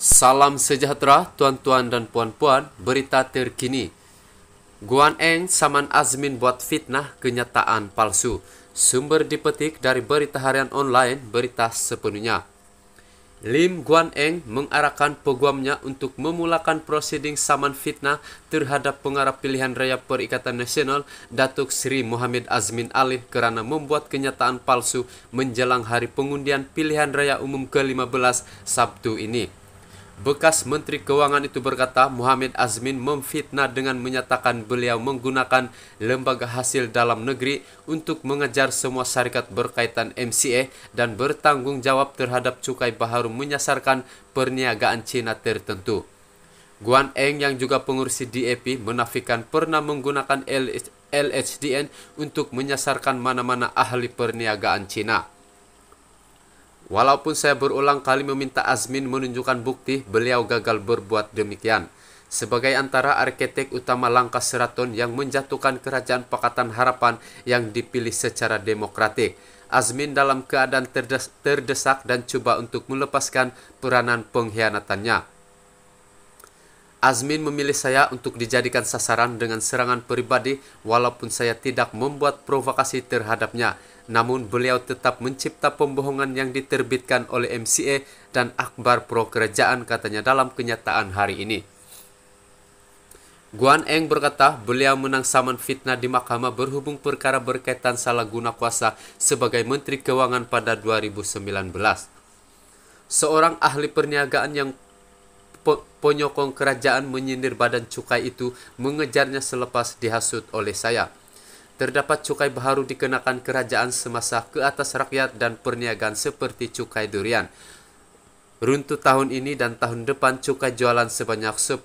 Salam sejahtera tuan-tuan dan puan-puan, berita terkini. Guan Eng Saman Azmin buat fitnah kenyataan palsu. Sumber dipetik dari berita harian online berita sepenuhnya. Lim Guan Eng mengarahkan peguamnya untuk memulakan prosiding saman fitnah terhadap pengarah pilihan raya Perikatan Nasional Datuk Sri Muhammad Azmin Alif kerana membuat kenyataan palsu menjelang hari pengundian pilihan raya umum ke-15 Sabtu ini. Bekas Menteri Keuangan itu berkata Muhammad Azmin memfitnah dengan menyatakan beliau menggunakan lembaga hasil dalam negeri untuk mengejar semua syarikat berkaitan MCA dan bertanggung jawab terhadap cukai baharu menyasarkan perniagaan Cina tertentu. Guan Eng yang juga pengurus DAP menafikan pernah menggunakan LHDN untuk menyasarkan mana-mana ahli perniagaan Cina. Walaupun saya berulang kali meminta Azmin menunjukkan bukti, beliau gagal berbuat demikian. Sebagai antara arkitek utama langkah Seraton yang menjatuhkan kerajaan Pakatan Harapan yang dipilih secara demokratik, Azmin dalam keadaan terdes terdesak dan coba untuk melepaskan peranan pengkhianatannya. Azmin memilih saya untuk dijadikan sasaran dengan serangan pribadi walaupun saya tidak membuat provokasi terhadapnya namun beliau tetap mencipta pembohongan yang diterbitkan oleh MCA dan akbar pro kerajaan katanya dalam kenyataan hari ini. Guan Eng berkata beliau menang saman fitnah di mahkamah berhubung perkara berkaitan salah guna kuasa sebagai Menteri Keuangan pada 2019. Seorang ahli perniagaan yang penyokong kerajaan menyindir badan cukai itu mengejarnya selepas dihasut oleh saya terdapat cukai baharu dikenakan kerajaan semasa ke atas rakyat dan perniagaan seperti cukai durian. Runtuh tahun ini dan tahun depan cukai jualan sebanyak 10%.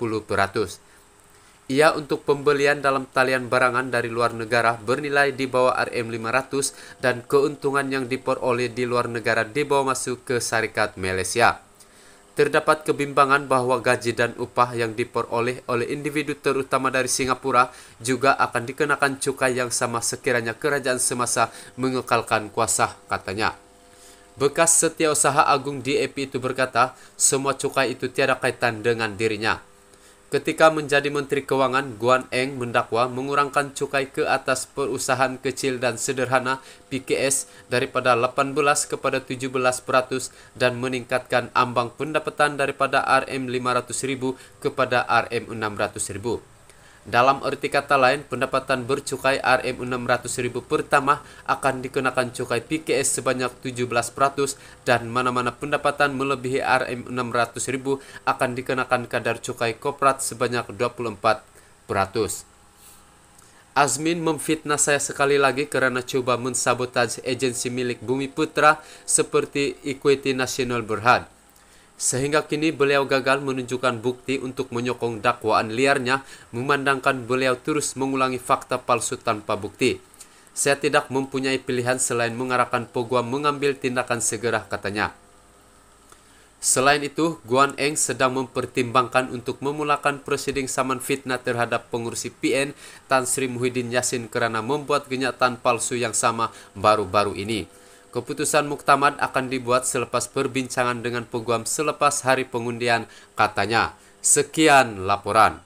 Ia untuk pembelian dalam talian barangan dari luar negara bernilai di bawah RM500 dan keuntungan yang diperoleh di luar negara dibawa masuk ke syarikat Malaysia. Terdapat kebimbangan bahwa gaji dan upah yang diperoleh oleh individu terutama dari Singapura juga akan dikenakan cukai yang sama sekiranya kerajaan semasa mengekalkan kuasa, katanya. Bekas setiausaha agung DAP itu berkata, semua cukai itu tiada kaitan dengan dirinya. Ketika menjadi Menteri Kewangan, Guan Eng mendakwa mengurangkan cukai ke atas perusahaan kecil dan sederhana PKS daripada 18 kepada 17% dan meningkatkan ambang pendapatan daripada RM500,000 kepada RM600,000. Dalam erti kata lain, pendapatan bercukai RM600.000 pertama akan dikenakan cukai PKS sebanyak 17% dan mana-mana pendapatan melebihi RM600.000 akan dikenakan kadar cukai koprat sebanyak 24%. Azmin memfitnah saya sekali lagi karena coba mensabotaj agensi milik Bumi Putra seperti Equity National Berhad. Sehingga kini beliau gagal menunjukkan bukti untuk menyokong dakwaan liarnya, memandangkan beliau terus mengulangi fakta palsu tanpa bukti. Saya tidak mempunyai pilihan selain mengarahkan peguam mengambil tindakan segera, katanya. Selain itu, Guan Eng sedang mempertimbangkan untuk memulakan prosiding saman fitnah terhadap pengurusi PN Tan Sri Muhyiddin Yassin kerana membuat kenyataan palsu yang sama baru-baru ini. Keputusan muktamad akan dibuat selepas perbincangan dengan peguam selepas hari pengundian, katanya. Sekian laporan.